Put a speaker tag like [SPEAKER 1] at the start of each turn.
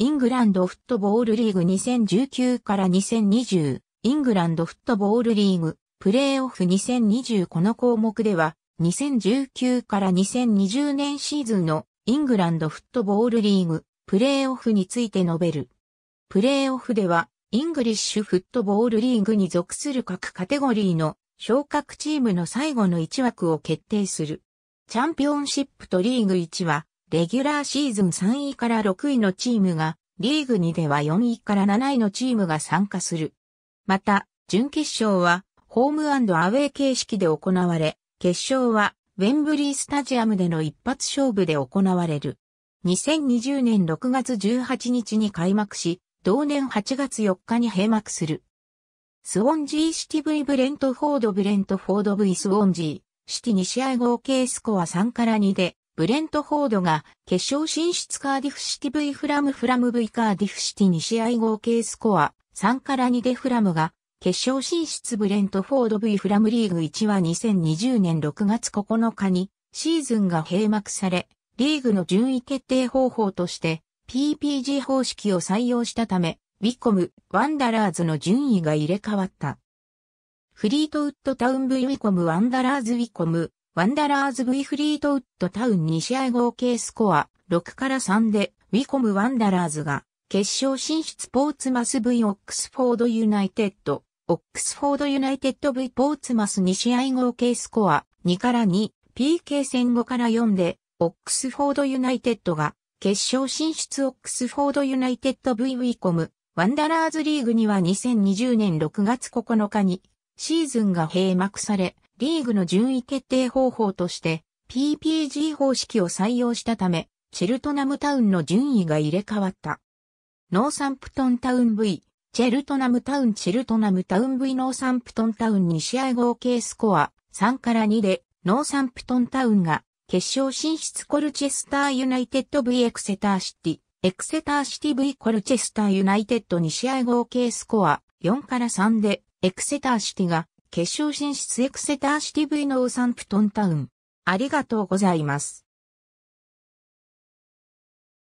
[SPEAKER 1] イングランドフットボールリーグ2019から2020、イングランドフットボールリーグ、プレーオフ2020この項目では、2019から2020年シーズンのイングランドフットボールリーグ、プレーオフについて述べる。プレーオフでは、イングリッシュフットボールリーグに属する各カテゴリーの昇格チームの最後の1枠を決定する。チャンピオンシップとリーグ1は、レギュラーシーズン3位から6位のチームが、リーグ2では4位から7位のチームが参加する。また、準決勝は、ホームアウェイ形式で行われ、決勝は、ウェンブリースタジアムでの一発勝負で行われる。2020年6月18日に開幕し、同年8月4日に閉幕する。スウォンジーシティ V ブレントフォードブレントフォード V スウォンジー、シティ2試合合計スコア3から2で、ブレントフォードが決勝進出カーディフシティ V フラムフラム V カーディフシティ2試合合計スコア3から2でフラムが決勝進出ブレントフォード V フラムリーグ1は2020年6月9日にシーズンが閉幕され、リーグの順位決定方法として PPG 方式を採用したため、ウィコム、ワンダラーズの順位が入れ替わった。フリートウッドタウン V ウィコムワンダラーズウィコムワンダラーズ V フリートウッドタウン2試合合計スコア6から3でウィコムワンダラーズが決勝進出ポーツマス V オックスフォードユナイテッド、オックスフォードユナイテッド V ポーツマス2試合合計スコア2から2、PK 戦5から4で、オックスフォードユナイテッドが決勝進出オックスフォードユナイテッド V ウィコム、ワンダラーズリーグには2020年6月9日にシーズンが閉幕され、リーグの順位決定方法として PPG 方式を採用したため、チェルトナムタウンの順位が入れ替わった。ノーサンプトンタウン V、チェルトナムタウンチェルトナムタウン V ノーサンプトンタウン2試合合計スコア3から2でノーサンプトンタウンが決勝進出コルチェスターユナイテッド V エクセターシティ、エクセターシティ V コルチェスターユナイテッド2試合合計スコア4から3でエクセターシティが決勝進出エクセターシティ V のーサンプトンタウン。ありがとうございます。